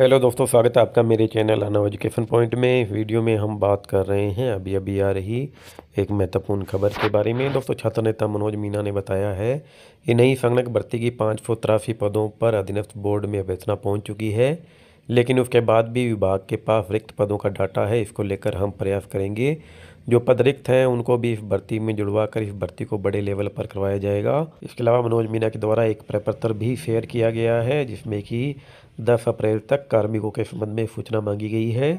hello दोस्तों स्वागत है आपका मेरे चैनल अनव एजुकेशन पॉइंट में वीडियो में हम बात कर रहे हैं अभी अभी आ रही एक महत्वपूर्ण खबर के बारे में दोस्तों छात्र नेता मनोज मीना ने बताया है कि नई संगणक भर्ती की पाँच सौ तिरासी पदों पर अधीनस्थ बोर्ड में अभ्यर्थना पहुंच चुकी है लेकिन उसके बाद भी विभाग के पास रिक्त पदों का डाटा है इसको लेकर हम प्रयास करेंगे जो पद रिक्त हैं उनको भी इस भर्ती में जुड़वा कर इस भर्ती को बड़े लेवल पर करवाया जाएगा इसके अलावा मनोज मीना के द्वारा एक प्रपत्र भी शेयर किया गया है जिसमें कि दस अप्रैल तक कार्मिकों के संबंध में सूचना मांगी गई है